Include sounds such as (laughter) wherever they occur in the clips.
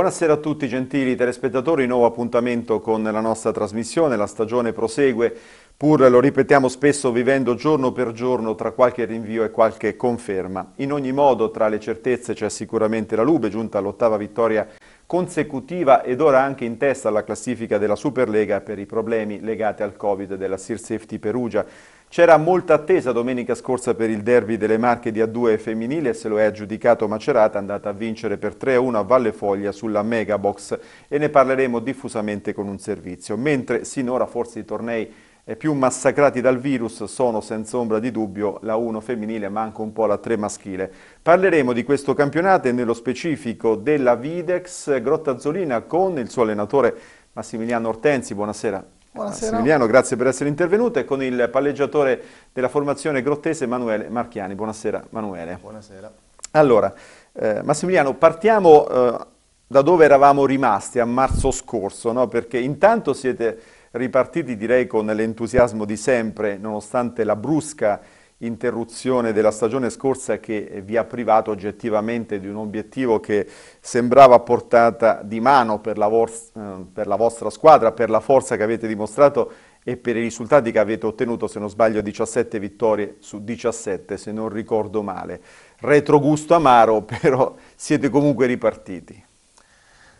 Buonasera a tutti gentili telespettatori, nuovo appuntamento con la nostra trasmissione, la stagione prosegue, pur lo ripetiamo spesso vivendo giorno per giorno tra qualche rinvio e qualche conferma. In ogni modo tra le certezze c'è sicuramente la Lube, giunta all'ottava vittoria consecutiva ed ora anche in testa alla classifica della Superlega per i problemi legati al Covid della Sir Safety Perugia. C'era molta attesa domenica scorsa per il derby delle Marche di A2 femminile se lo è aggiudicato Macerata, andata a vincere per 3-1 a Valle Foglia sulla Megabox e ne parleremo diffusamente con un servizio. Mentre sinora forse i tornei eh, più massacrati dal virus sono senza ombra di dubbio la 1 femminile ma anche un po' la 3 maschile. Parleremo di questo campionato e nello specifico della Videx Grottazzolina con il suo allenatore Massimiliano Ortensi. Buonasera. Buonasera. Massimiliano, grazie per essere intervenuto e con il palleggiatore della formazione grottese Emanuele Marchiani. Buonasera Emanuele. Buonasera. Allora, eh, Massimiliano, partiamo eh, da dove eravamo rimasti a marzo scorso, no? perché intanto siete ripartiti direi con l'entusiasmo di sempre, nonostante la brusca interruzione della stagione scorsa che vi ha privato oggettivamente di un obiettivo che sembrava a portata di mano per la, eh, per la, vostra squadra, per la forza che avete dimostrato e per i risultati che avete ottenuto, se non sbaglio 17 vittorie su 17, se non ricordo male. Retrogusto amaro, (laughs) però siete comunque ripartiti.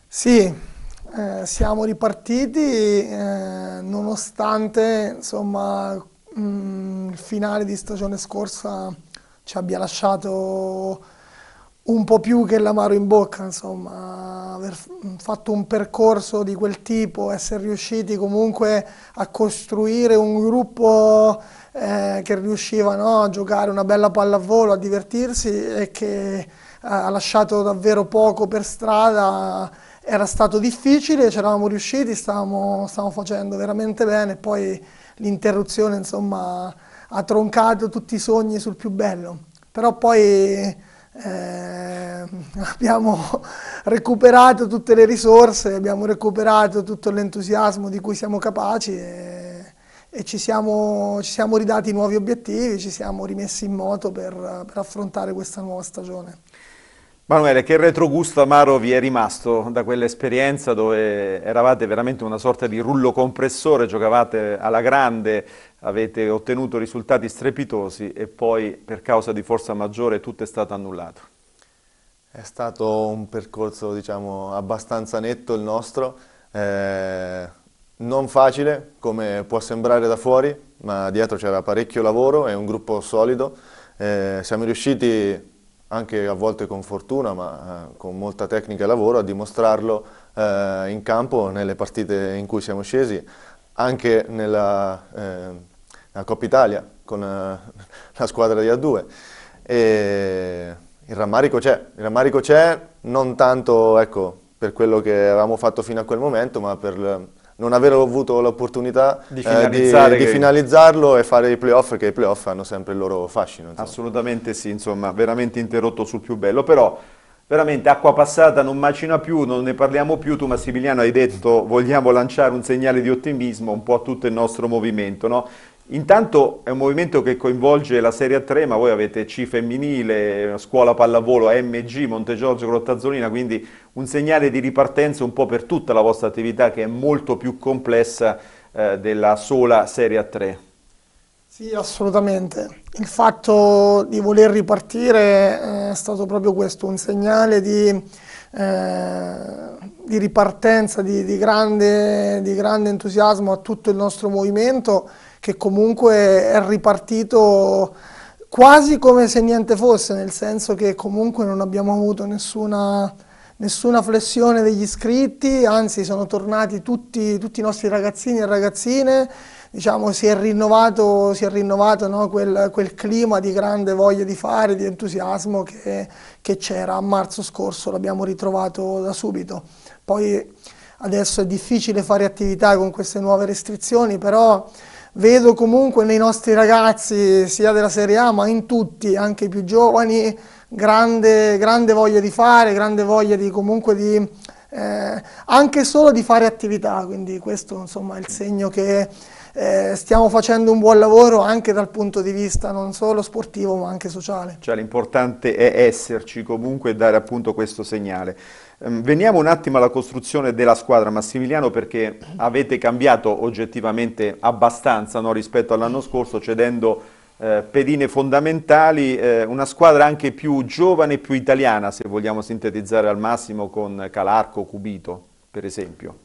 Sì, eh, siamo ripartiti eh, nonostante insomma Mm, il finale di stagione scorsa ci abbia lasciato un po' più che l'amaro in bocca, insomma, aver mm, fatto un percorso di quel tipo, essere riusciti comunque a costruire un gruppo eh, che riusciva no, a giocare una bella pallavolo, a divertirsi e che eh, ha lasciato davvero poco per strada era stato difficile, ci eravamo riusciti, stavamo, stavamo facendo veramente bene, poi l'interruzione insomma ha troncato tutti i sogni sul più bello, però poi eh, (laughs) abbiamo recuperato tutte le risorse, abbiamo recuperato tutto l'entusiasmo di cui siamo capaci e, e ci, siamo, ci, siamo, ridati nuovi obiettivi, ci siamo rimessi in moto per, per affrontare questa nuova stagione. Manuele, che retrogusto amaro vi è rimasto da quell'esperienza dove eravate veramente una sorta di rullo compressore, giocavate alla grande, avete ottenuto risultati strepitosi e poi per causa di forza maggiore tutto è stato annullato? È stato un percorso diciamo, abbastanza netto il nostro, eh, non facile come può sembrare da fuori, ma dietro c'era parecchio lavoro e un gruppo solido. Eh, siamo riusciti anche a volte con fortuna, ma eh, con molta tecnica e lavoro, a dimostrarlo eh, in campo nelle partite in cui siamo scesi, anche nella, eh, nella Coppa Italia con (laughs) la squadra di A2. E il rammarico c'è, il rammarico c'è non tanto ecco, per quello che avevamo fatto fino a quel momento, ma per non aver avuto l'opportunità di, eh, di, che... di, finalizzarlo e fare i playoff, perché i playoff hanno sempre il loro fascino. Insomma. Assolutamente sì, insomma, veramente interrotto sul più bello, però veramente acqua passata non macina più, non ne parliamo più, tu Massimiliano hai detto vogliamo lanciare un segnale di ottimismo un po' a tutto il nostro movimento, no? Intanto è un movimento che coinvolge la Serie 3, ma voi avete C femminile, scuola pallavolo, AMG, Giorgio, Grottazzolina, quindi un segnale di ripartenza un po' per tutta la vostra attività che è molto più complessa eh, della sola Serie 3. Sì, assolutamente. Il fatto di voler ripartire eh, è stato proprio questo, un segnale di, eh, di ripartenza, di, di, grande, di grande entusiasmo a tutto il nostro movimento che comunque è ripartito quasi come se niente fosse, nel senso che comunque non abbiamo avuto nessuna, nessuna flessione degli iscritti, anzi sono tornati tutti, tutti, i nostri ragazzini e ragazzine, diciamo si è rinnovato, si è rinnovato no, quel, quel, clima di grande voglia di fare, di entusiasmo che, c'era a marzo scorso, l'abbiamo ritrovato da subito. Poi adesso è difficile fare attività con queste nuove restrizioni, però vedo comunque nei nostri ragazzi, sia della Serie A, ma in tutti, anche i più giovani, grande, grande voglia di fare, grande voglia di comunque di, eh, anche solo di fare attività, quindi questo insomma, è il segno che eh, stiamo facendo un buon lavoro anche dal punto di vista non solo sportivo ma anche sociale. Cioè l'importante è esserci comunque e dare appunto questo segnale. Ehm, veniamo un attimo alla costruzione della squadra, Massimiliano, perché avete cambiato oggettivamente abbastanza no, rispetto all'anno scorso, cedendo eh, pedine fondamentali, eh, una squadra anche più giovane, più italiana, se vogliamo sintetizzare al massimo, con Calarco, Cubito, per esempio.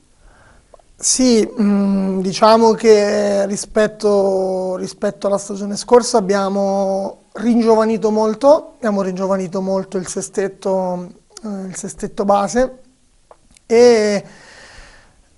Sì, mm, diciamo che rispetto, rispetto alla stagione scorsa abbiamo ringiovanito molto, abbiamo ringiovanito molto il sestetto il sestetto base, e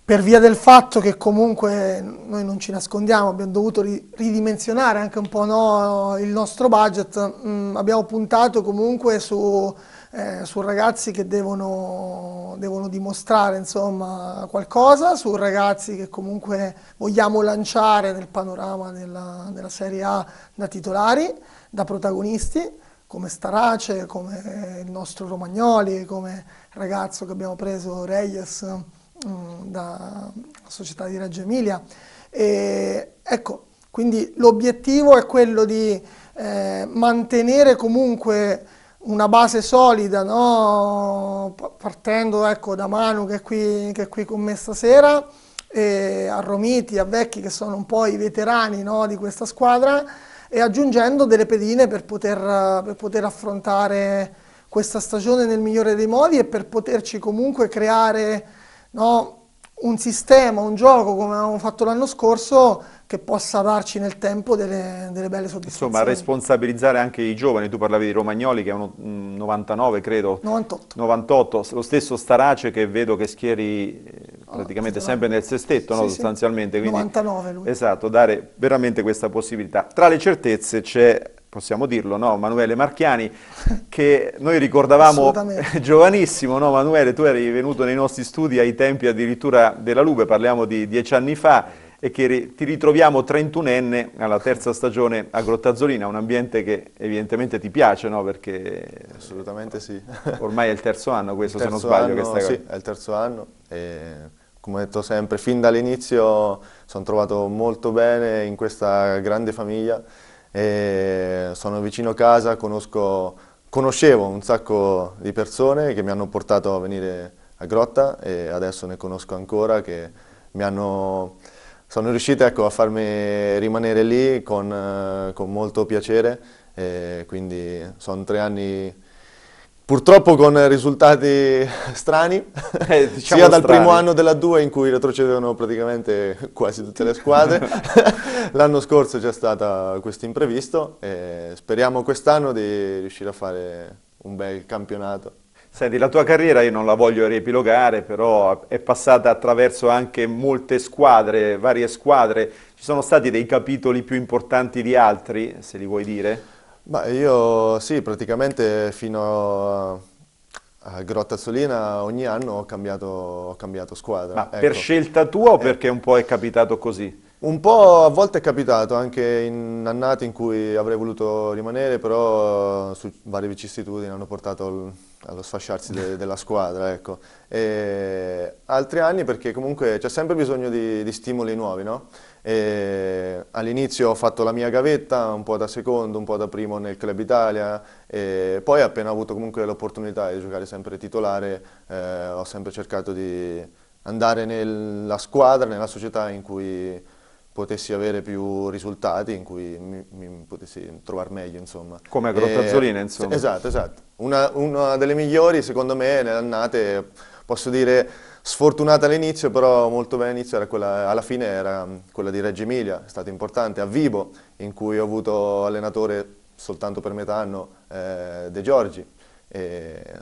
per via del fatto che comunque noi non ci nascondiamo, abbiamo dovuto ridimensionare anche un po' no, il nostro budget, mh, mm, abbiamo puntato comunque su, eh, su ragazzi che devono, devono dimostrare insomma, qualcosa, su ragazzi che comunque vogliamo lanciare nel panorama della, della Serie A da titolari, da protagonisti, come Starace, come il nostro Romagnoli, come ragazzo che abbiamo preso Reyes mm, dalla società di Reggio Emilia. E, ecco, quindi l'obiettivo è quello di eh, mantenere comunque una base solida, no? partendo ecco, da Manu che è, qui, che è, qui, con me stasera, e a Romiti, a Vecchi che sono un po' i veterani no, di questa squadra, e aggiungendo delle pedine per poter, eh, per poter affrontare questa stagione nel migliore dei modi e per poterci comunque creare no, un sistema, un gioco come avevamo fatto l'anno scorso che possa darci nel tempo delle, delle, belle soddisfazioni. Insomma, responsabilizzare anche i giovani, tu parlavi di Romagnoli che è un 99 mm, credo. 98. 98. lo stesso Starace che vedo che schieri eh, Ah, praticamente sempre nel sestetto sì, no, sostanzialmente. Quindi, 99 lui. Esatto, dare veramente questa possibilità. Tra le certezze c'è possiamo dirlo, no? Manuele Marchiani, (laughs) che noi ricordavamo (laughs) giovanissimo, no? Manuele, tu eri venuto nei nostri studi ai tempi addirittura della Lube, parliamo di dieci anni fa, e che ti ritroviamo 31enne alla terza stagione a Grottazzolina, un ambiente che evidentemente ti piace, no? Perché... Assolutamente sì. ormai è il terzo anno questo, terzo se non sbaglio, anno, questa sì, Sì, è il terzo anno. E come ho detto sempre, fin dall'inizio sono trovato molto bene in questa grande famiglia e sono vicino a casa, conosco, conoscevo un sacco di persone che mi hanno portato a venire a Grotta e adesso ne conosco ancora che mi hanno, sono riuscite ecco, a farmi rimanere lì con, eh, con molto piacere e quindi sono tre anni Purtroppo con risultati strani, (laughs) eh, diciamo sia dal strani. primo anno della 2 in cui retrocedevano praticamente quasi tutte le squadre, (laughs) l'anno scorso c'è stato questo imprevisto e speriamo quest'anno di riuscire a fare un bel campionato. Senti, la tua carriera io non la voglio riepilogare, però è passata attraverso anche molte squadre, varie squadre. Ci sono stati dei capitoli più importanti di altri, se li vuoi dire? Beh, io sì, praticamente fino a a Grottazzolina ogni anno ho cambiato, ho cambiato squadra. Ma ecco. per scelta tua o eh. perché un po' è capitato così? Un po' a volte è capitato, anche in annate in cui avrei voluto rimanere, però su varie vicissitudini hanno portato allo sfasciarsi de della squadra. Ecco. altri anni perché comunque c'è sempre bisogno di, di stimoli nuovi, no? All'inizio ho fatto la mia gavetta, un po' da secondo, un po' da primo nel Club Italia, poi appena ho avuto comunque l'opportunità di giocare sempre titolare eh, ho sempre cercato di andare nella squadra, nella società in cui potessi avere più risultati, in cui mi, mi potessi trovare meglio, insomma. Come a Grottazzolina, insomma. Esatto, esatto. Una, una delle migliori, secondo me, nelle posso dire sfortunata all'inizio, però molto bene all'inizio, alla fine era mm, quella di Reggio Emilia, è stata importante, a Vibo, in cui ho avuto allenatore soltanto per metà anno eh, De Giorgi,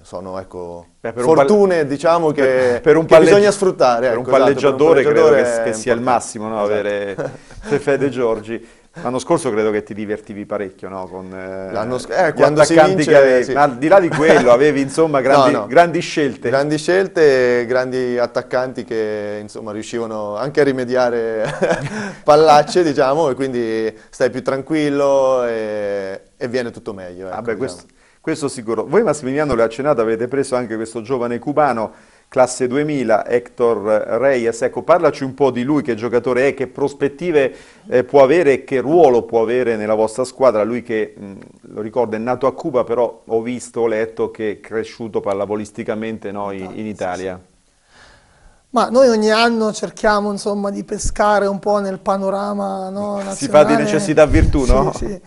sono ecco, Beh, fortune pal- diciamo che, per un che bisogna sfruttare. Per, ecco, un esatto, per un palleggiatore credo che, che sia il massimo no? esatto. avere Fefe De Giorgi. (laughs) L'anno scorso credo che ti divertivi parecchio, no? Con eh, sc- eh, quando si vince, che avevi. Sì. Ma al di là di quello avevi insomma (laughs) grandi, no, no. grandi scelte. Grandi scelte, grandi attaccanti che insomma riuscivano anche a rimediare (laughs) pallacce, diciamo, e quindi stai più tranquillo e, e viene tutto meglio. Ah, ecco, ah beh, diciamo. questo, questo sicuro. Voi Massimiliano le accennate, avete preso anche questo giovane cubano classe 2000, Hector Reyes. Ecco, parlaci un po' di lui, che giocatore è, che prospettive eh, può avere e che ruolo può avere nella vostra squadra. Lui che, mh, mm, lo ricordo, è nato a Cuba, però ho visto, ho letto che è cresciuto pallavolisticamente no, in, in, Italia. Ma noi ogni anno cerchiamo insomma, di pescare un po' nel panorama no, nazionale. Si fa di necessità virtù, no? sì, sì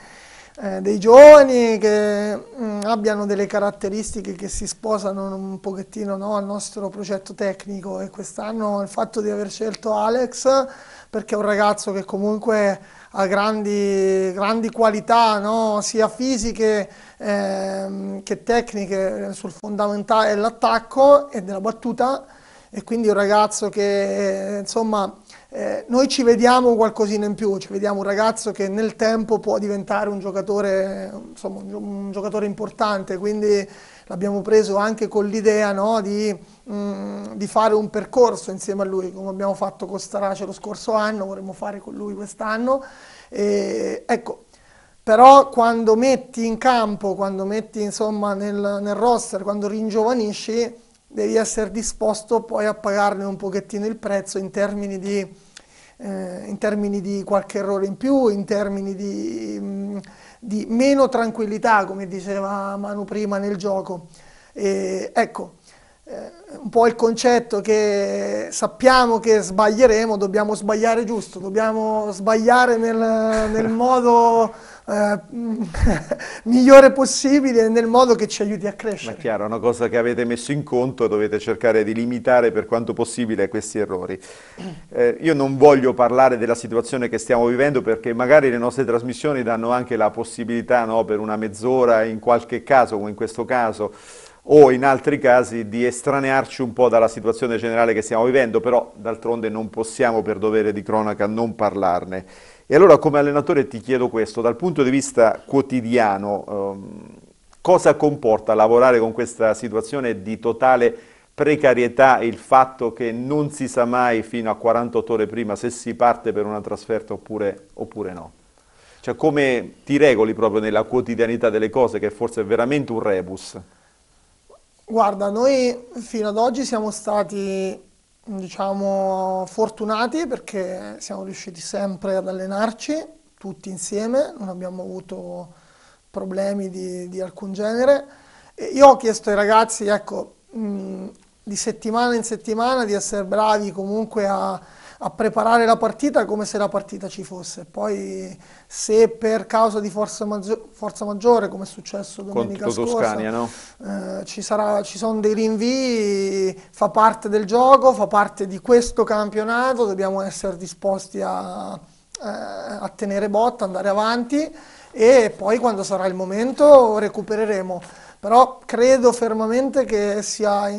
eh, dei giovani che mh, mm, abbiano delle caratteristiche che si sposano un pochettino no, al nostro progetto tecnico e quest'anno il fatto di aver scelto Alex perché è un ragazzo che comunque ha grandi, grandi qualità no, sia fisiche eh, che tecniche sul fondamentale dell'attacco e della battuta e quindi un ragazzo che eh, insomma eh, noi ci vediamo qualcosina in più, ci vediamo un ragazzo che nel tempo può diventare un giocatore, insomma, un, gi un giocatore importante, quindi l'abbiamo preso anche con l'idea no, di, mh, mm, di, fare un percorso insieme a lui, come abbiamo fatto con Starace lo scorso anno, vorremmo fare con lui quest'anno. ecco, però quando metti in campo, quando metti insomma, nel, nel roster, quando ringiovanisci, devi essere disposto poi a pagarne un pochettino il prezzo in termini di, eh, in termini di qualche errore in più, in termini di, mm, di, meno tranquillità, come diceva Manu prima nel gioco. E, ecco, eh, un po' il concetto che sappiamo che sbaglieremo, dobbiamo sbagliare giusto, dobbiamo sbagliare nel, nel (laughs) modo eh, (laughs) migliore possibile nel modo che ci aiuti a crescere. Ma è chiaro, è una cosa che avete messo in conto e dovete cercare di limitare per quanto possibile questi errori. Eh, io non voglio parlare della situazione che stiamo vivendo perché magari le nostre trasmissioni danno anche la possibilità no, per una mezz'ora in qualche caso, come in questo caso, o in altri casi di estranearci un po' dalla situazione generale che stiamo vivendo, però d'altronde non possiamo per dovere di cronaca non parlarne. E allora come allenatore ti chiedo questo, dal punto di vista quotidiano, ehm, cosa comporta lavorare con questa situazione di totale precarietà il fatto che non si sa mai fino a 48 ore prima se si parte per una trasferta oppure, oppure no? Cioè come ti regoli proprio nella quotidianità delle cose che forse è veramente un rebus? Guarda, noi fino ad oggi siamo stati diciamo, fortunati perché siamo riusciti sempre ad allenarci tutti insieme, non abbiamo avuto problemi di, di alcun genere. E io ho chiesto ai ragazzi, ecco, mh, di settimana in settimana di essere bravi comunque a a preparare la partita come se la partita ci fosse. Poi se per causa di forza, maggiore, forza maggiore come è successo domenica Contro scorsa, Toscania, no? eh, ci, sarà, ci sono dei rinvii, fa parte del gioco, fa parte di questo campionato, dobbiamo essere disposti a, eh, a tenere botta, andare avanti e poi quando sarà il momento recupereremo. Però credo fermamente che sia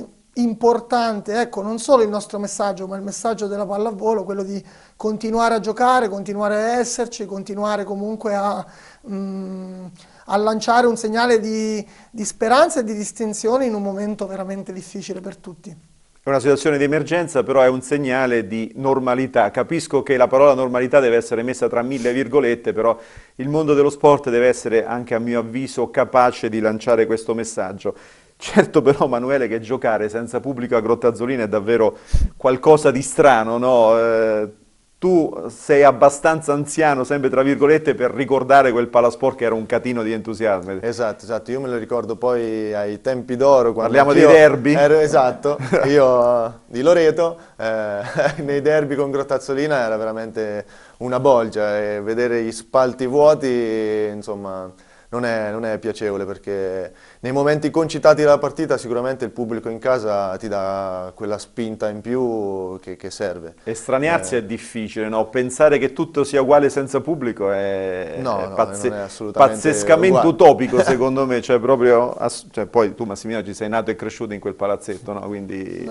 importante, ecco, non solo il nostro messaggio, ma il messaggio della pallavolo, quello di continuare a giocare, continuare a esserci, continuare comunque a, mh, mm, a lanciare un segnale di, di speranza e di distinzione in un momento veramente difficile per tutti. È una situazione di emergenza, però è un segnale di normalità. Capisco che la parola normalità deve essere messa tra mille virgolette, però il mondo dello sport deve essere anche a mio avviso capace di lanciare questo messaggio. Certo però Manuele che giocare senza pubblico a Grottazzolina è davvero qualcosa di strano, no? Eh, tu sei abbastanza anziano, sempre tra virgolette, per ricordare quel palasport che era un catino di entusiasmo. Esatto, esatto, io me lo ricordo poi ai tempi d'oro. Parliamo dei derby? Ero, esatto, (laughs) io eh, di Loreto, eh, (laughs) nei derby con Grottazzolina era veramente una bolgia, e eh, vedere gli spalti vuoti, insomma non è, non è, piacevole perché nei momenti concitati della partita sicuramente il pubblico in casa ti dà quella spinta in più che, che serve. Estraniarsi eh. è difficile, no? pensare che tutto sia uguale senza pubblico è, no, è, no, è pazzescamente uguale. utopico (laughs) secondo me, cioè proprio, cioè, poi tu Massimino ci sei nato e cresciuto in quel palazzetto, quindi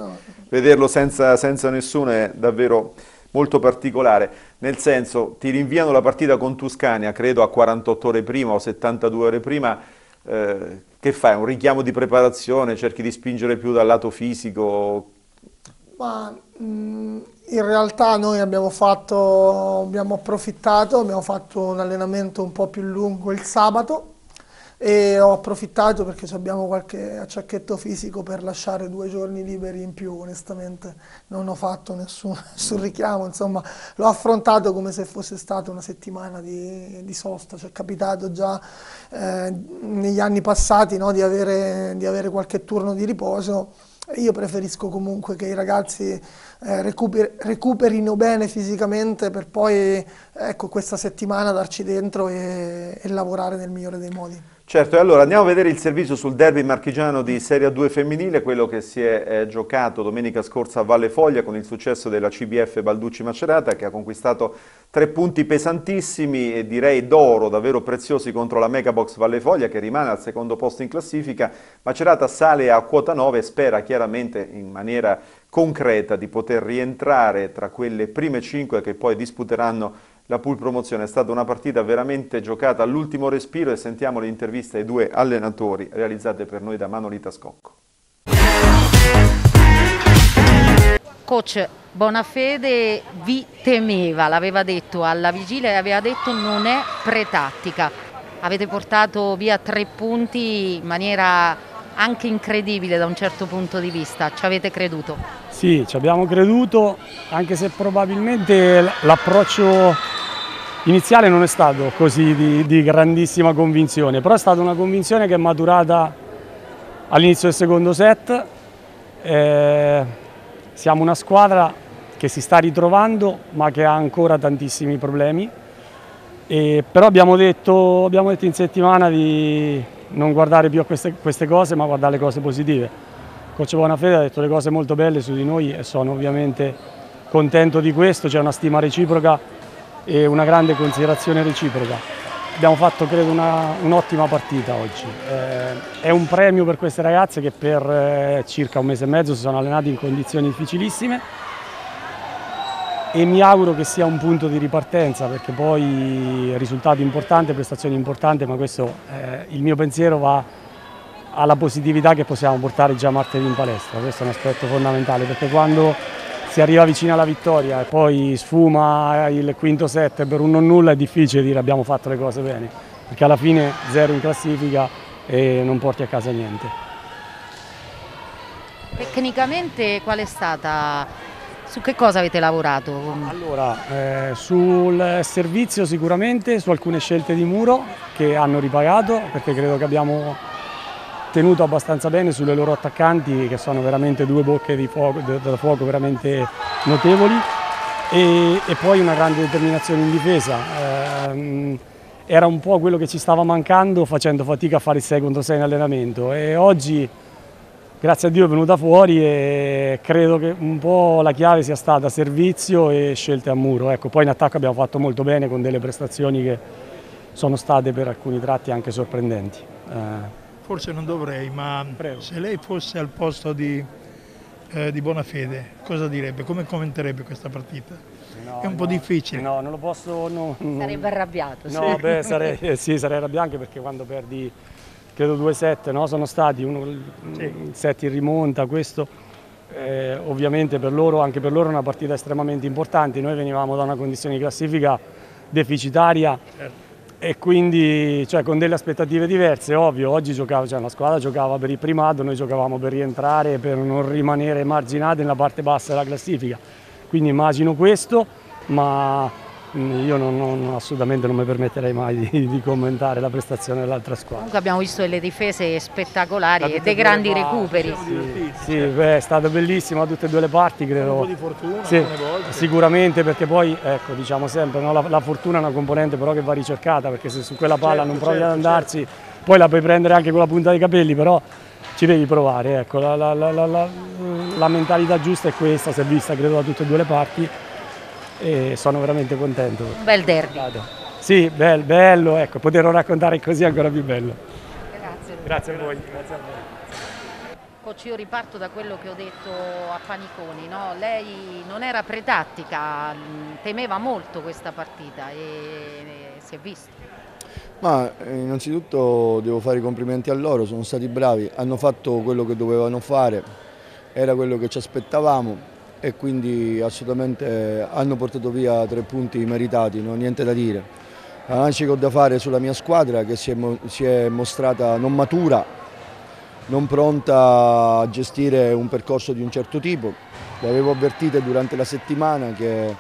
vederlo senza, senza nessuno è davvero molto particolare, nel senso ti rinviano la partita con Tuscania, credo a 48 ore prima o 72 ore prima, eh, che fai? Un richiamo di preparazione, cerchi di spingere più dal lato fisico? Ma mm, in realtà noi abbiamo, fatto, abbiamo approfittato, abbiamo fatto un allenamento un po' più lungo il sabato, e ho approfittato perché abbiamo qualche acciacchetto fisico per lasciare due giorni liberi in più, onestamente non ho fatto nessun, (laughs) nessun richiamo, insomma l'ho affrontato come se fosse stata una settimana di, di sosta, ci è capitato già eh, negli anni passati no, di, avere, di avere qualche turno di riposo, io preferisco comunque che i ragazzi eh, recuper recuperino bene fisicamente per poi ecco, questa settimana darci dentro e, e lavorare nel migliore dei modi. Certo, e allora andiamo a vedere il servizio sul derby marchigiano di Serie 2 femminile, quello che si è eh, giocato domenica scorsa a Valle Foglia con il successo della CBF Balducci Macerata che ha conquistato tre punti pesantissimi e direi d'oro, davvero preziosi contro la Megabox Valle Foglia che rimane al secondo posto in classifica. Macerata sale a quota 9 e spera chiaramente in maniera concreta di poter rientrare tra quelle prime 5 che poi disputeranno la pool promozione. È stata una partita veramente giocata all'ultimo respiro e sentiamo le interviste ai due allenatori realizzate per noi da Manolita Scocco. Coach Bonafede vi temeva, l'aveva detto alla vigilia e aveva detto non è pretattica. Avete portato via tre punti in maniera anche incredibile da un certo punto di vista, ci avete creduto? Sì, ci abbiamo creduto, anche se probabilmente l'approccio iniziale non è stato così di, di grandissima convinzione, però è stata una convinzione che è maturata all'inizio del secondo set. Eh, siamo una squadra che si sta ritrovando ma che ha ancora tantissimi problemi. E, però abbiamo detto, abbiamo detto, in settimana di non guardare più a queste, queste cose ma guardare le cose positive. Coach Bonafede ha detto le cose molto belle su di noi e sono ovviamente contento di questo, c'è una stima reciproca e una grande considerazione reciproca. Abbiamo fatto credo un'ottima un partita oggi, eh, è un premio per queste ragazze che per eh, circa un mese e mezzo si sono allenate in condizioni difficilissime e mi auguro che sia un punto di ripartenza perché poi risultato importante, prestazioni importanti, ma questo eh, il mio pensiero va alla positività che possiamo portare già martedì in palestra, questo è un aspetto fondamentale perché quando si arriva vicino alla vittoria e poi sfuma il quinto set per un non nulla è difficile dire abbiamo fatto le cose bene, perché alla fine zero in classifica e non porti a casa niente. Tecnicamente qual è stata, su che cosa avete lavorato? Allora, eh, sul servizio sicuramente, su alcune scelte di muro che hanno ripagato perché credo che abbiamo tenuto abbastanza bene sulle loro attaccanti che sono veramente due bocche di fuoco, da fuoco veramente notevoli e, e, poi una grande determinazione in difesa. Eh, era un po' quello che ci stava mancando facendo fatica a fare il 6 contro 6 in allenamento e oggi grazie a Dio è venuta fuori e credo che un po' la chiave sia stata servizio e scelte a muro. Ecco, poi in attacco abbiamo fatto molto bene con delle prestazioni che sono state per alcuni tratti anche sorprendenti. Eh, forse non dovrei, ma Prego. se lei fosse al posto di, eh, di Bonafede, cosa direbbe? Come commenterebbe questa partita? No, è un no, po' difficile. No, non lo posso... No, Sarebbe arrabbiato. No, sì. beh, sarei, eh, sì, sarei arrabbiato anche perché quando perdi, credo, due set, no? sono stati, uno, mm, sì. il set in rimonta, questo... Eh, ovviamente per loro, anche per loro è una partita estremamente importante, noi venivamo da una condizione di classifica deficitaria certo e quindi cioè, con delle aspettative diverse, ovvio, oggi giocava, cioè, la squadra giocava per il primato, noi giocavamo per rientrare, per non rimanere marginati nella parte bassa della classifica, quindi immagino questo, ma io non, non, assolutamente non mi permetterei mai di, (laughs) di commentare la prestazione dell'altra squadra. Comunque abbiamo visto delle difese spettacolari e dei grandi recuperi. Sì, sì beh, è stato bellissimo da tutte e due le parti, credo. Un po' di fortuna sì, Sicuramente perché poi, ecco, diciamo sempre, no, la, la, fortuna è una componente però che va ricercata perché se su quella certo, palla certo, non provi certo, ad andarsi, certo. poi la puoi prendere anche con la punta dei capelli, però ci devi provare, ecco, la, la, la mentalità giusta è questa, si è vista credo da tutte e due le parti e sono veramente contento. Un bel derby. Sì, bello, bello, ecco, poterlo raccontare così è ancora più bello. Grazie. Grazie a voi. Grazie a voi. Coach, io riparto da quello che ho detto a Paniconi, no? lei non era pretattica, temeva molto questa partita e si è visto. Ma eh, innanzitutto devo fare i complimenti a loro, sono stati bravi, hanno fatto quello che dovevano fare, era quello che ci aspettavamo, e quindi assolutamente eh, hanno portato via tre punti meritati, non ho niente da dire. L'analisi che ho da fare sulla mia squadra che si è, si è mostrata non matura, non pronta a gestire un percorso di un certo tipo. L'avevo avvertita durante la settimana che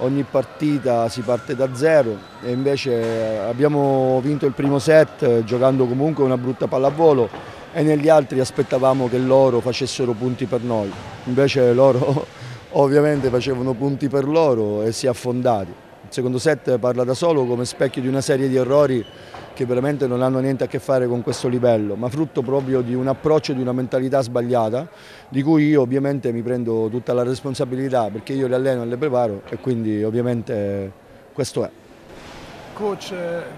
ogni partita si parte da zero e invece eh, abbiamo vinto il primo set eh, giocando comunque una brutta pallavolo e negli altri aspettavamo che loro facessero punti per noi, invece loro (laughs) ovviamente facevano punti per loro e si è affondati. Il secondo set parla da solo come specchio di una serie di errori che veramente non hanno niente a che fare con questo livello, ma frutto proprio di un approccio, e di una mentalità sbagliata, di cui io ovviamente mi prendo tutta la responsabilità perché io le alleno e le preparo e quindi ovviamente questo è coach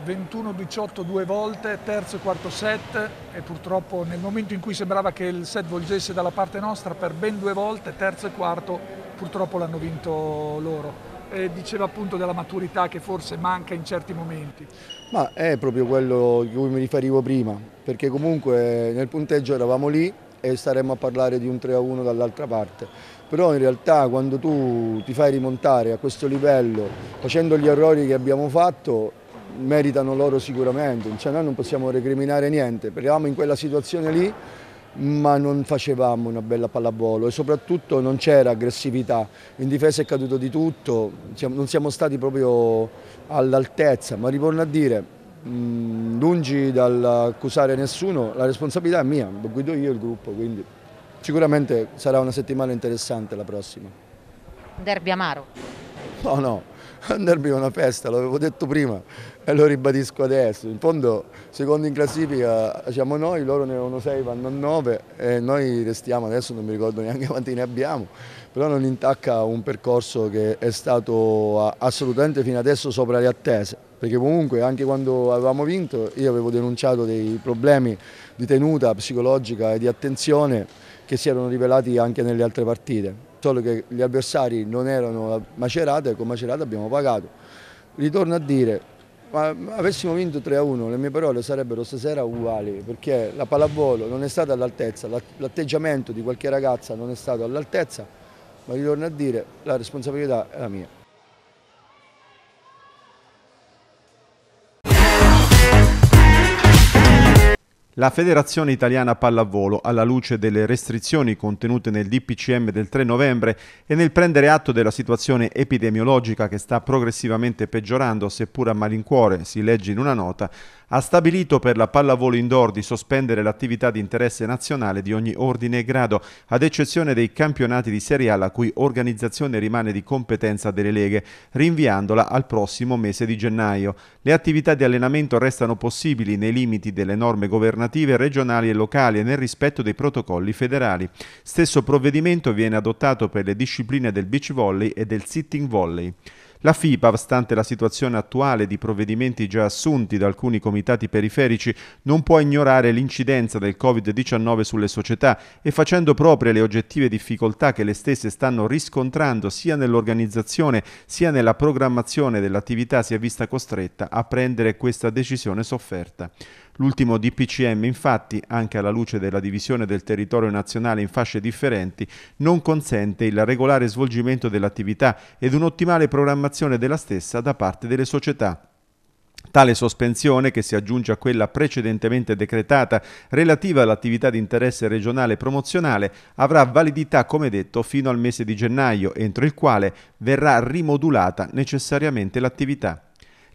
21-18 eh, due volte, terzo e quarto set e purtroppo nel momento in cui sembrava che il set volgesse dalla parte nostra per ben due volte, terzo e quarto, purtroppo l'hanno vinto loro. E diceva appunto della maturità che forse manca in certi momenti. Ma è proprio quello di cui mi riferivo prima, perché comunque eh, nel punteggio eravamo lì e staremmo a parlare di un 3-1 dall'altra parte però in realtà quando tu ti fai rimontare a questo livello facendo gli errori che abbiamo fatto meritano loro sicuramente, cioè noi non possiamo recriminare niente, eravamo in quella situazione lì ma non facevamo una bella pallavolo e soprattutto non c'era aggressività, in difesa è caduto di tutto, non siamo stati proprio all'altezza, ma ritorno a dire lungi dall'accusare nessuno, la responsabilità è mia, guido io il gruppo quindi. Sicuramente sarà una settimana interessante la prossima. Derby amaro? No, no, (laughs) un derby è una festa, l'avevo detto prima e lo ribadisco adesso. In fondo, secondo in classifica siamo noi, loro ne avevano 6, vanno a 9 e noi restiamo, adesso non mi ricordo neanche (laughs) quanti ne abbiamo, però non intacca un percorso che è stato assolutamente fino adesso sopra le attese, perché comunque anche quando avevamo vinto io avevo denunciato dei problemi di tenuta psicologica e di attenzione che si erano rivelati anche nelle altre partite, solo che gli avversari non erano Macerata e con Macerata abbiamo pagato. Ritorno a dire, ma avessimo vinto 3-1 le mie parole sarebbero stasera uguali perché la pallavolo non è stata all'altezza, l'atteggiamento di qualche ragazza non è stato all'altezza, ma ritorno a dire la responsabilità è la mia. La Federazione Italiana Pallavolo, alla luce delle restrizioni contenute nel DPCM del 3 novembre e nel prendere atto della situazione epidemiologica che sta progressivamente peggiorando, seppur a malincuore, si legge in una nota, ha stabilito per la pallavolo indoor di sospendere l'attività di interesse nazionale di ogni ordine e grado, ad eccezione dei campionati di Serie A la cui organizzazione rimane di competenza delle leghe, rinviandola al prossimo mese di gennaio. Le attività di allenamento restano possibili nei limiti delle norme governative regionali e locali e nel rispetto dei protocolli federali. Stesso provvedimento viene adottato per le discipline del beach volley e del sitting volley. La FIPA, stante la situazione attuale di provvedimenti già assunti da alcuni comitati periferici, non può ignorare l'incidenza del Covid-19 sulle società e facendo proprie le oggettive difficoltà che le stesse stanno riscontrando sia nell'organizzazione sia nella programmazione dell'attività si è vista costretta a prendere questa decisione sofferta. L'ultimo DPCM infatti, anche alla luce della divisione del territorio nazionale in fasce differenti, non consente il regolare svolgimento dell'attività ed un'ottimale programmazione della stessa da parte delle società. Tale sospensione, che si aggiunge a quella precedentemente decretata relativa all'attività di interesse regionale promozionale, avrà validità, come detto, fino al mese di gennaio, entro il quale verrà rimodulata necessariamente l'attività.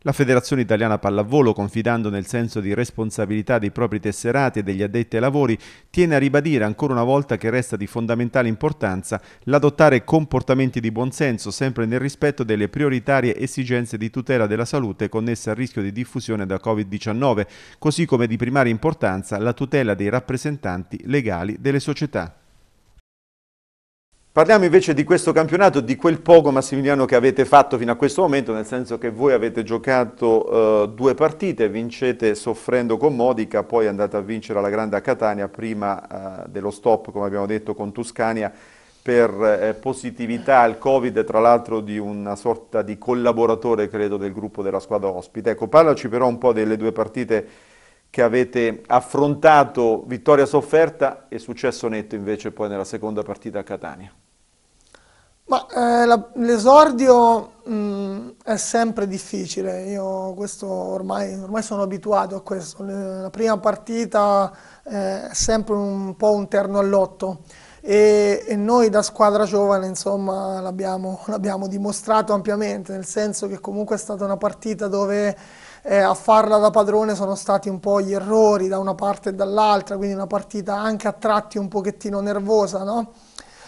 La Federazione Italiana Pallavolo, confidando nel senso di responsabilità dei propri tesserati e degli addetti ai lavori, tiene a ribadire ancora una volta che resta di fondamentale importanza l'adottare comportamenti di buonsenso sempre nel rispetto delle prioritarie esigenze di tutela della salute connesse al rischio di diffusione da Covid-19, così come di primaria importanza la tutela dei rappresentanti legali delle società. Parliamo invece di questo campionato, di quel poco Massimiliano che avete fatto fino a questo momento, nel senso che voi avete giocato eh, due partite, vincete soffrendo con Modica, poi andate a vincere alla Grande a Catania prima eh, dello stop, come abbiamo detto, con Tuscania per eh, positività al Covid, tra l'altro di una sorta di collaboratore, credo, del gruppo della squadra ospite. Ecco, parlaci però un po' delle due partite che avete affrontato, vittoria sofferta e successo netto invece poi nella seconda partita a Catania. Ma eh, l'esordio mh, mm, è sempre difficile, io questo ormai, ormai sono abituato a questo, la prima partita eh, è sempre un po' un terno all'otto e, e, noi da squadra giovane insomma (laughs) l'abbiamo dimostrato ampiamente, nel senso che comunque è stata una partita dove eh, a farla da padrone sono stati un po' gli errori da una parte e dall'altra, quindi una partita anche a tratti un pochettino nervosa, no?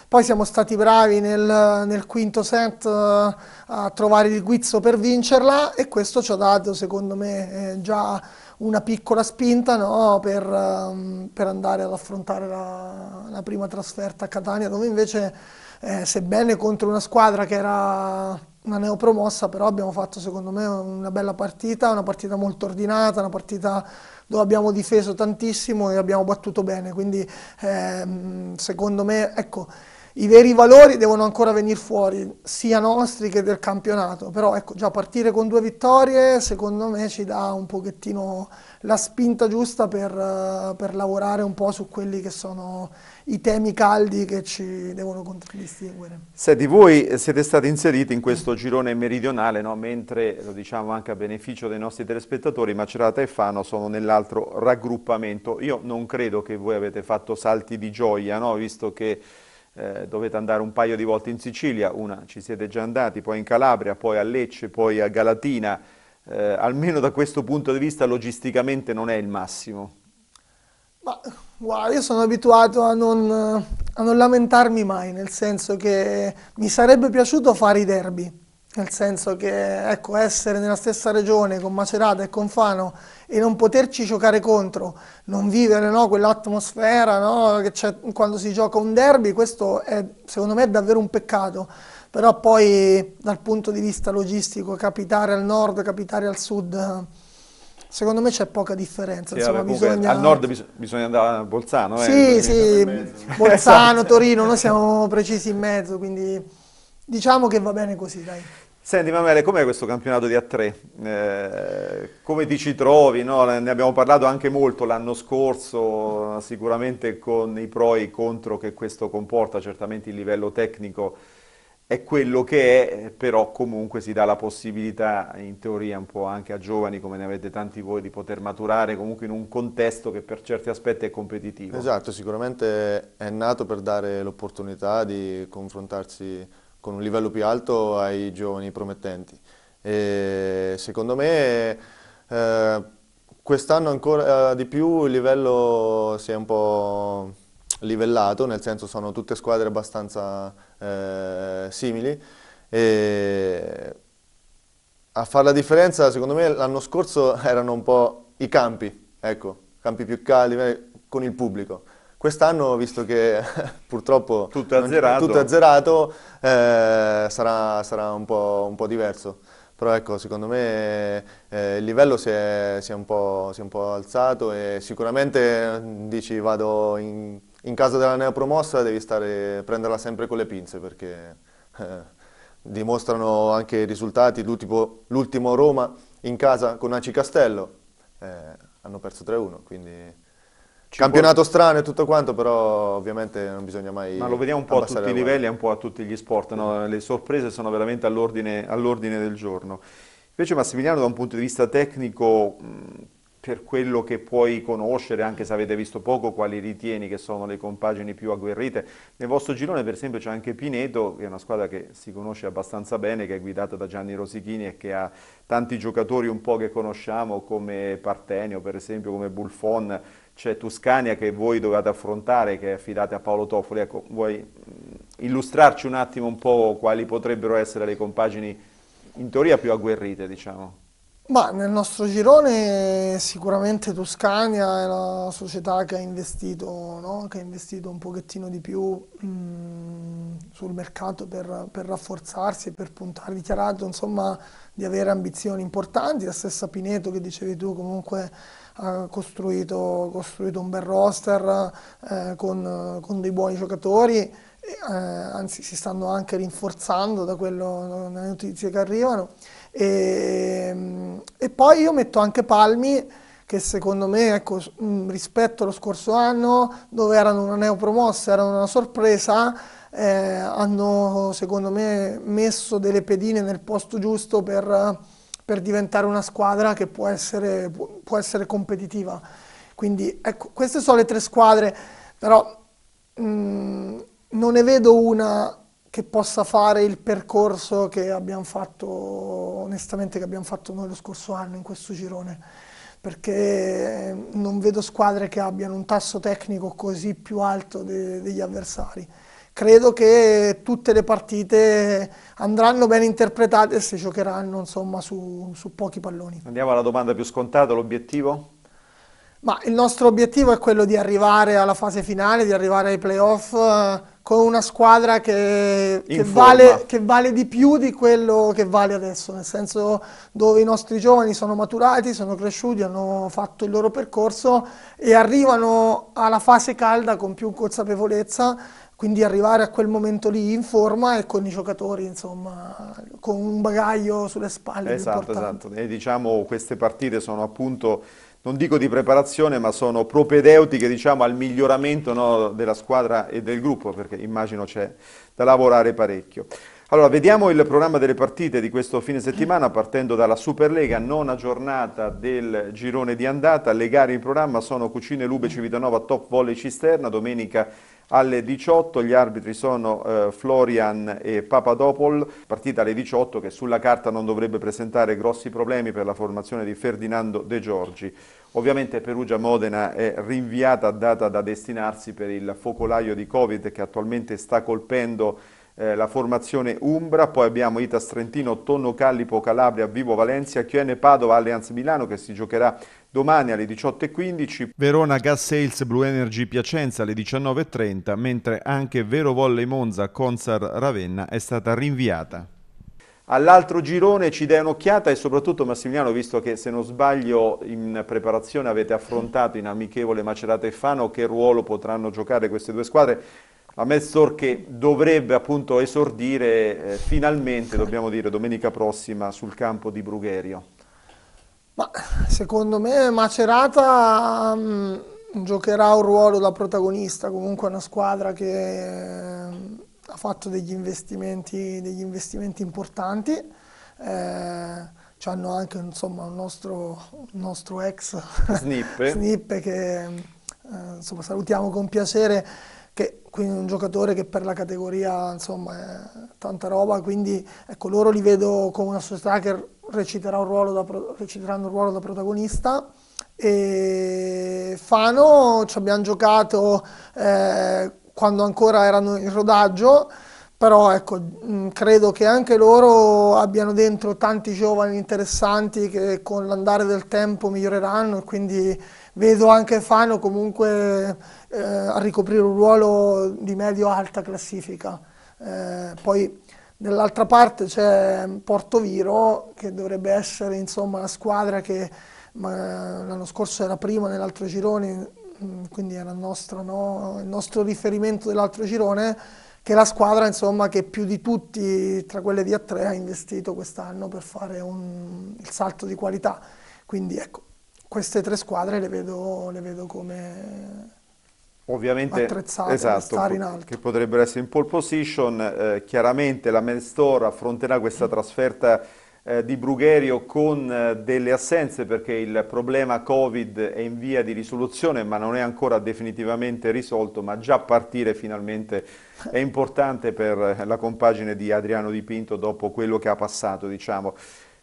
Poi siamo stati bravi nel, nel quinto set eh, a trovare il guizzo per vincerla e questo ci ha dato, secondo me, eh, già una piccola spinta no, per, ehm, per, andare ad affrontare la, la, prima trasferta a Catania, dove invece, eh, sebbene contro una squadra che era una neopromossa, però abbiamo fatto secondo me una bella partita, una partita molto ordinata, una partita dove abbiamo difeso tantissimo e abbiamo battuto bene, quindi eh, secondo me, ecco, i veri valori devono ancora venire fuori, sia nostri che del campionato, però ecco, già partire con due vittorie secondo me ci dà un pochettino la spinta giusta per, per lavorare un po' su quelli che sono i temi caldi che ci devono contraddistinguere. Senti, voi siete stati inseriti in questo girone meridionale, no? mentre lo diciamo anche a beneficio dei nostri telespettatori, Macerata e Fano sono nell'altro raggruppamento. Io non credo che voi avete fatto salti di gioia, no? visto che eh, dovete andare un paio di volte in Sicilia, una ci siete già andati, poi in Calabria, poi a Lecce, poi a Galatina, eh, almeno da questo punto di vista logisticamente non è il massimo. Ma, guarda, io sono abituato a non, a non lamentarmi mai, nel senso che mi sarebbe piaciuto fare i derby, nel senso che ecco, essere nella stessa regione con Macerata e con Fano e non poterci giocare contro, non vivere no, quell'atmosfera no, che c'è quando si gioca un derby, questo è secondo me è davvero un peccato, però poi dal punto di vista logistico capitare al nord, capitare al sud... Secondo me c'è poca differenza. Sì, Insomma, bisogna... Al nord bis bisogna andare a Bolzano. Sì, eh, sì, (laughs) Bolzano, Torino, noi siamo precisi in mezzo, quindi diciamo che va bene così, dai. Senti Mamele, com'è questo campionato di A3? Eh, come ti ci trovi? No? Ne abbiamo parlato anche molto l'anno scorso, sicuramente con i pro e i contro che questo comporta, certamente il livello tecnico è quello che è, però comunque si dà la possibilità, in teoria un po' anche a giovani, come ne avete tanti voi, di poter maturare comunque in un contesto che per certi aspetti è competitivo. Esatto, sicuramente è nato per dare l'opportunità di confrontarsi con un livello più alto ai giovani promettenti. E secondo me eh, quest'anno ancora eh, di più il livello si è un po' livellato, nel senso sono tutte squadre abbastanza eh, simili. E a fare la differenza secondo me l'anno scorso erano un po' i campi, ecco, campi più caldi eh, con il pubblico. Quest'anno, visto che (laughs) purtroppo tutto è azzerato, tutto azzerato eh, sarà, sarà un, po', un, po', diverso. Però ecco, secondo me eh, il livello si è, si, è si è, un po', alzato e sicuramente dici vado in, in casa della neopromossa, devi stare, prenderla sempre con le pinze perché eh, dimostrano anche i risultati. L'ultimo Roma in casa con Aci Castello eh, hanno perso 3-1, quindi ci Campionato può... strano e tutto quanto, però ovviamente non bisogna mai... Ma lo vediamo un po' a tutti i livelli e un po' a tutti gli sport, no? le sorprese sono veramente all'ordine all del giorno. Invece Massimiliano da un punto di vista tecnico, per quello che puoi conoscere, anche se avete visto poco, quali ritieni che sono le compagini più agguerrite. Nel vostro girone per esempio c'è anche Pineto, che è una squadra che si conosce abbastanza bene, che è guidata da Gianni Rosichini e che ha tanti giocatori un po' che conosciamo come Partenio per esempio, come Buffon, c'è Tuscania che voi dovete affrontare, che è affidata a Paolo Toffoli. Ecco, vuoi mm, illustrarci un attimo un po' quali potrebbero essere le compagini in teoria più agguerrite, diciamo? Ma nel nostro girone sicuramente Tuscania è la società che ha investito, no? che ha investito un pochettino di più mh, mm, sul mercato per, per, rafforzarsi e per puntare, ha dichiarato insomma, di avere ambizioni importanti, la stessa Pineto che dicevi tu comunque ha costruito, costruito un bel roster eh, con, con, dei buoni giocatori, eh, anzi si stanno anche rinforzando da quello, dalle notizie che arrivano. E, ehm, e, poi io metto anche Palmi che secondo me ecco, mm, rispetto allo scorso anno dove erano una neopromossa, erano una sorpresa, eh, hanno secondo me messo delle pedine nel posto giusto per per diventare una squadra che può essere, può essere competitiva. Quindi ecco, queste sono le tre squadre, però mh, mm, non ne vedo una che possa fare il percorso che abbiamo fatto, onestamente, che abbiamo fatto noi lo scorso anno in questo girone, perché non vedo squadre che abbiano un tasso tecnico così più alto de degli avversari credo che tutte le partite andranno ben interpretate e si giocheranno insomma, su, su, pochi palloni. Andiamo alla domanda più scontata, l'obiettivo? Ma il nostro obiettivo è quello di arrivare alla fase finale, di arrivare ai playoff eh, con una squadra che, che, vale, che vale di più di quello che vale adesso, nel senso dove i nostri giovani sono maturati, sono cresciuti, hanno fatto il loro percorso e arrivano alla fase calda con più consapevolezza quindi arrivare a quel momento lì in forma e con i giocatori, insomma, con un bagaglio sulle spalle. Esatto, esatto. E diciamo queste partite sono appunto non dico di preparazione, ma sono propedeutiche diciamo, al miglioramento no, della squadra e del gruppo, perché immagino c'è da lavorare parecchio. Allora, vediamo il programma delle partite di questo fine settimana, partendo dalla Superlega, nona giornata del girone di andata. Le gare in programma sono Cucine Lube Civitanova, Top Volley Cisterna, domenica alle 18 gli arbitri sono eh, Florian e Papadopol, partita alle 18 che sulla carta non dovrebbe presentare grossi problemi per la formazione di Ferdinando De Giorgi. Ovviamente Perugia-Modena è rinviata a data da destinarsi per il focolaio di Covid che attualmente sta colpendo eh, la formazione Umbra, poi abbiamo Itas Trentino, Tonno Callipo, Calabria, Vivo Valencia, Chiene Padova, Alleanza Milano che si giocherà Domani alle 18.15 Verona Gas Sales Blue Energy Piacenza alle 19.30, mentre anche Vero Volle Monza Consar Ravenna è stata rinviata. All'altro girone ci dai un'occhiata e soprattutto Massimiliano, visto che se non sbaglio in preparazione avete affrontato in amichevole Macerata e Fano, che ruolo potranno giocare queste due squadre? La Mezzor che dovrebbe appunto esordire eh, finalmente, dobbiamo dire, domenica prossima sul campo di Brugherio. Ma secondo me Macerata um, giocherà un ruolo da protagonista, comunque è una squadra che um, ha fatto degli investimenti, degli investimenti importanti. Eh, hanno anche insomma, un, nostro, un nostro ex Snippe. (laughs) Snippe che eh, insomma, salutiamo con piacere che quindi un giocatore che per la categoria insomma è tanta roba, quindi ecco, loro li vedo come una società che reciterà un ruolo da, reciteranno un ruolo da protagonista. E Fano ci abbiamo giocato eh, quando ancora erano in rodaggio, però ecco, credo che anche loro abbiano dentro tanti giovani interessanti che con l'andare del tempo miglioreranno e quindi vedo anche Fano comunque eh, a ricoprire un ruolo di medio-alta classifica. Eh, poi dall'altra parte c'è Portoviro che dovrebbe essere insomma, la squadra che l'anno scorso era prima nell'altro girone, mm, quindi era il nostro, no? il nostro riferimento dell'altro girone, che è la squadra insomma, che più di tutti tra quelle di A3 ha investito quest'anno per fare un, il salto di qualità. Quindi ecco, queste tre squadre le vedo, le vedo come Ovviamente, attrezzate esatto, stare in alto. Che potrebbero essere in pole position, eh, chiaramente la Melstor affronterà questa trasferta eh, di Brugherio con eh, delle assenze perché il problema Covid è in via di risoluzione ma non è ancora definitivamente risolto ma già partire finalmente è importante per la compagine di Adriano Dipinto dopo quello che ha passato diciamo.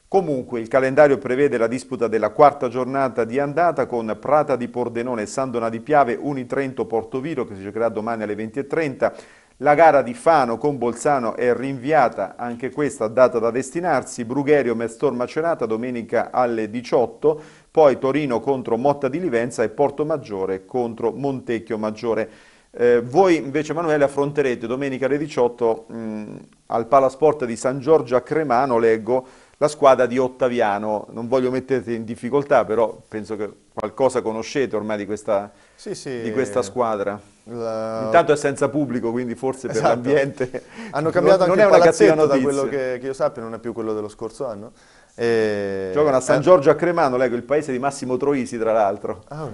Comunque il calendario prevede la disputa della quarta giornata di andata con Prata di Pordenone e Sandona di Piave, Unitrento Portoviro che si giocherà domani alle 20.30. La gara di Fano con Bolzano è rinviata, anche questa data da destinarsi, Brugherio Mestor Macerata domenica alle 18, poi Torino contro Motta di Livenza e Porto Maggiore contro Montecchio Maggiore. Eh, voi invece Emanuele affronterete domenica alle 18 mh, mm, al Palasport di San Giorgio a Cremano, leggo, la squadra di Ottaviano. Non voglio metterti in difficoltà, però penso che qualcosa conoscete ormai di questa, sì, sì. Di questa squadra. La... Intanto è senza pubblico, quindi forse esatto. per l'ambiente (laughs) Hanno cambiato non, anche non il palazzetto, da quello che, che io sappia, non è più quello dello scorso anno. E... Giocano a San eh, Giorgio a Cremano, leggo, il paese di Massimo Troisi tra l'altro. Ah,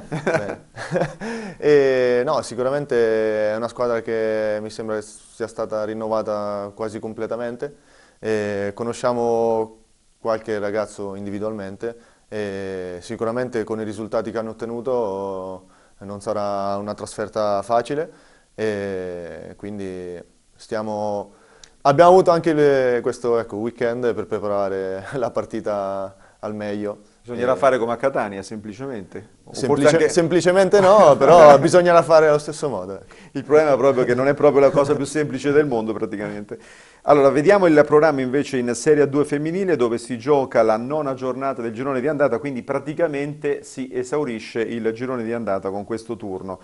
(laughs) e, no, sicuramente è una squadra che mi sembra sia stata rinnovata quasi completamente. E conosciamo qualche ragazzo individualmente e sicuramente con i risultati che hanno ottenuto eh, non sarà una trasferta facile e quindi stiamo... abbiamo avuto anche le, questo ecco, weekend per preparare (laughs) la partita al meglio. Bisognerà eh, fare come a Catania, semplicemente? Semplice, anche... Semplicemente no, (laughs) però bisognerà fare allo stesso modo. Ecco. Il problema è proprio che non è proprio la cosa più semplice del mondo praticamente. Allora, vediamo il programma invece in Serie 2 femminile dove si gioca la nona giornata del girone di andata, quindi praticamente si esaurisce il girone di andata con questo turno.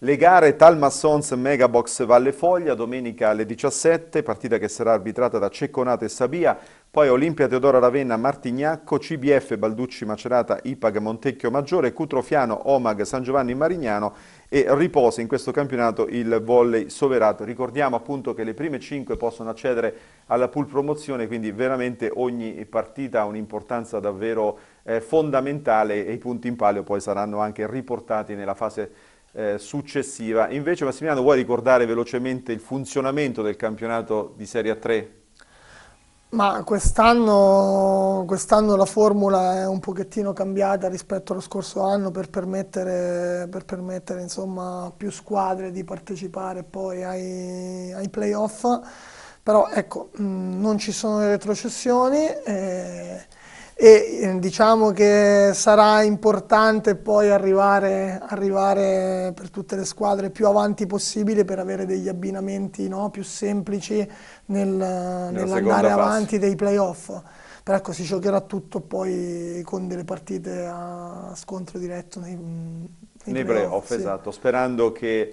Le gare Talma Sons Megabox Valle Foglia, domenica alle 17, partita che sarà arbitrata da Cecconate e Sabia, poi Olimpia Teodora Ravenna Martignacco, CBF Balducci Macerata Ipag Montecchio Maggiore, Cutrofiano Omag San Giovanni Marignano e riposa in questo campionato il volley soverato. Ricordiamo appunto che le prime 5 possono accedere alla pool promozione, quindi veramente ogni partita ha un'importanza davvero eh, fondamentale e i punti in palio poi saranno anche riportati nella fase eh, successiva. Invece Massimiliano vuoi ricordare velocemente il funzionamento del campionato di Serie A3? Ma quest'anno quest la formula è un pochettino cambiata rispetto allo scorso anno per permettere, per permettere insomma, più squadre di partecipare poi ai, ai playoff, però ecco, mh, mm, non ci sono retrocessioni. E eh, e eh, diciamo che sarà importante poi arrivare, arrivare, per tutte le squadre più avanti possibile per avere degli abbinamenti no, più semplici nel, nell'andare avanti dei playoff. Però ecco, si giocherà tutto poi con delle partite a scontro diretto nei, mm, nei, nei playoff. Play sì. esatto, sperando che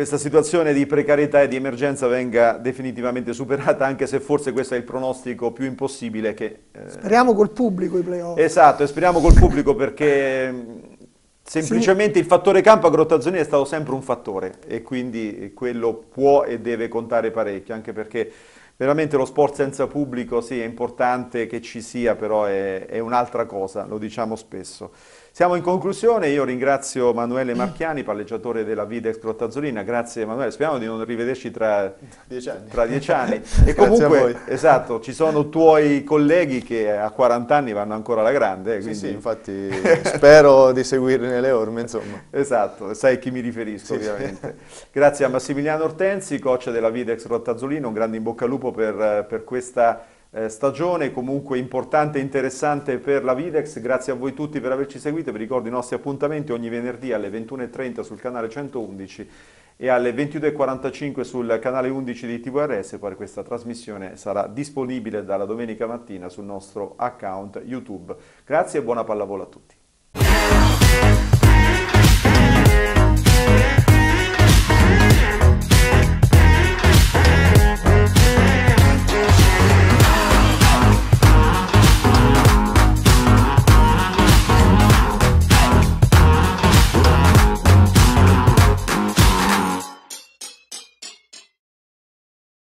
questa situazione di precarietà e di emergenza venga definitivamente superata, anche se forse questo è il pronostico più impossibile. Che, eh... Speriamo col pubblico i playoff. Esatto, e speriamo col pubblico perché mm, semplicemente sì. il fattore campo a Grottazzoni è stato sempre un fattore e quindi quello può e deve contare parecchio, anche perché veramente lo sport senza pubblico sì è importante che ci sia, però è, è un'altra cosa, lo diciamo spesso. Siamo in conclusione, io ringrazio Emanuele Marchiani, palleggiatore della Videx Crottazzolina, grazie Emanuele, speriamo di non rivederci tra dieci anni. Tra dieci anni. (laughs) e comunque, esatto, ci sono tuoi colleghi che a 40 anni vanno ancora alla grande. Quindi... Sì, sì, infatti spero di seguirli nelle orme, insomma. Esatto, sai a chi mi riferisco sì, ovviamente. Sì. Grazie a Massimiliano Ortensi, coach della Videx Crottazzolina, un grande in bocca al lupo per, per questa eh, stagione, comunque importante e interessante per la Videx. Grazie a voi tutti per averci seguito. Vi ricordo i nostri appuntamenti ogni venerdì alle 21.30 sul canale 111 e alle 22.45 sul canale 11 di TVRS. Poi questa trasmissione sarà disponibile dalla domenica mattina sul nostro account YouTube. Grazie e buona pallavolo a tutti.